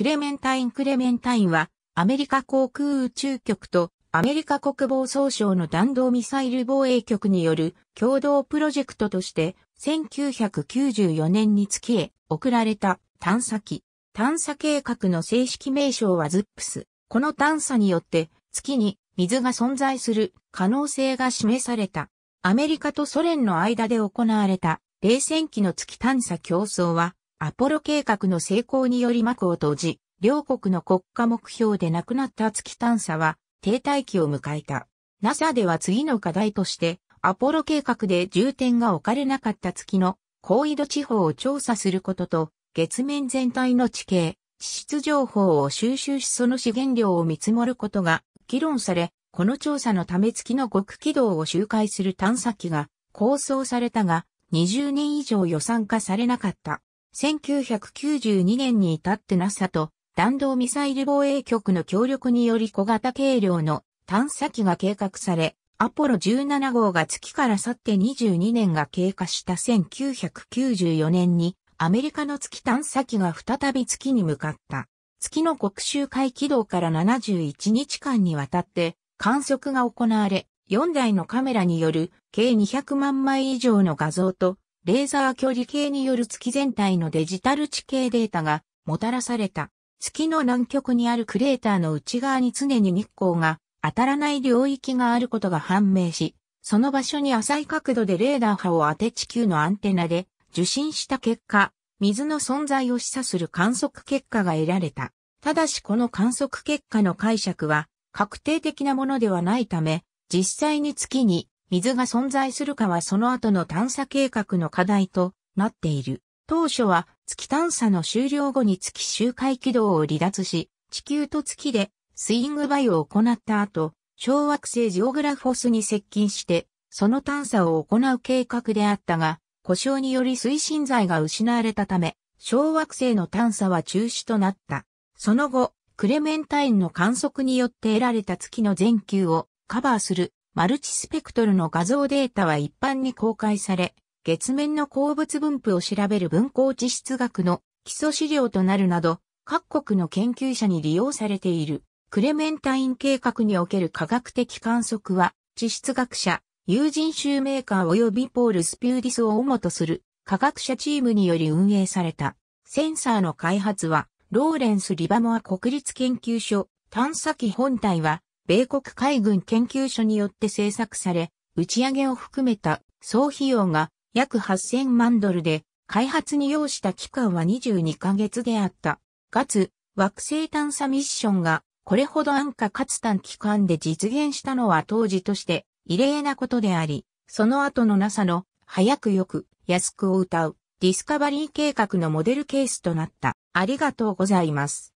クレメンタイン・クレメンタインは、アメリカ航空宇宙局とアメリカ国防総省の弾道ミサイル防衛局による共同プロジェクトとして、1994年に月へ送られた探査機。探査計画の正式名称はズップス。この探査によって月に水が存在する可能性が示された。アメリカとソ連の間で行われた冷戦期の月探査競争はアポロ計画の成功により幕を閉じ、両国の国家目標でなくなった月探査は停滞期を迎えた。NASA では次の課題として、アポロ計画で重点が置かれなかった月の高緯度地方を調査することと、月面全体の地形、地質情報を収集しその資源量を見積もることが議論され、この調査のため月の極軌道を周回する探査機が構想されたが、20年以上予算化されなかった。1992年に至って NASA と弾道ミサイル防衛局の協力により小型軽量の探査機が計画され、アポロ17号が月から去って22年が経過した1994年にアメリカの月探査機が再び月に向かった。月の国周回軌道から71日間にわたって観測が行われ、4台のカメラによる計200万枚以上の画像とレーザー距離計による月全体のデジタル地形データがもたらされた。月の南極にあるクレーターの内側に常に日光が当たらない領域があることが判明し、その場所に浅い角度でレーダー波を当て地球のアンテナで受信した結果、水の存在を示唆する観測結果が得られた。ただしこの観測結果の解釈は確定的なものではないため、実際に月に水が存在するかはその後の探査計画の課題となっている。当初は月探査の終了後に月周回軌道を離脱し、地球と月でスイングバイを行った後、小惑星ジオグラフォスに接近して、その探査を行う計画であったが、故障により推進剤が失われたため、小惑星の探査は中止となった。その後、クレメンタインの観測によって得られた月の全球をカバーするマルチスペクトルの画像データは一般に公開され、月面の鉱物分布を調べる分光地質学の基礎資料となるなど、各国の研究者に利用されている。クレメンタイン計画における科学的観測は、地質学者、友人ーメーカー及びポール・スピューディスを主とする科学者チームにより運営された。センサーの開発は、ローレンス・リバモア国立研究所探査機本体は、米国海軍研究所によって製作され、打ち上げを含めた総費用が約8000万ドルで、開発に要した期間は22ヶ月であった。かつ、惑星探査ミッションが、これほど安価かつ短期間で実現したのは当時として異例なことであり、その後の NASA の早くよく安くを歌うディスカバリー計画のモデルケースとなった。ありがとうございます。